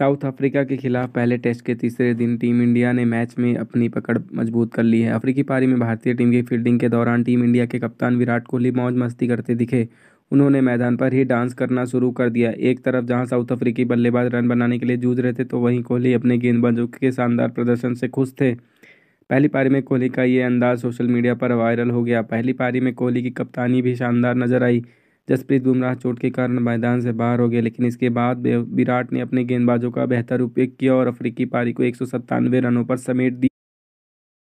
south Africa के खिलाफ पहले टेस्ट के तीसरे दिन टीम इंडिया ने मैच में अपनी पकड़ मजबूत कर ली है अफ्रीकी पारी में भारतीय टीम की फील्डिंग के दौरान टीम इंडिया के कप्तान विराट कोहली मौज मस्ती करते दिखे उन्होंने मैदान पर ही डांस करना शुरू कर दिया एक तरफ जहां साउथ अफ्रीकी बल्लेबाज रन बनाने के लिए जूझ रहे थे तो वहीं कोहली अपने गेंदबाजों के शानदार प्रदर्शन से खुश थे पहली पारी में कोहली का ये अंदाज सोशल मीडिया पर वायरल हो गया पहली पारी में कोहली की कप्तानी भी शानदार नजर आई जसप्रीत बुमराह चोट के कारण मैदान से बाहर हो गए लेकिन इसके बाद विराट ने अपने गेंदबाजों का बेहतर उपयोग किया और अफ्रीकी पारी को एक रनों पर समेट दिया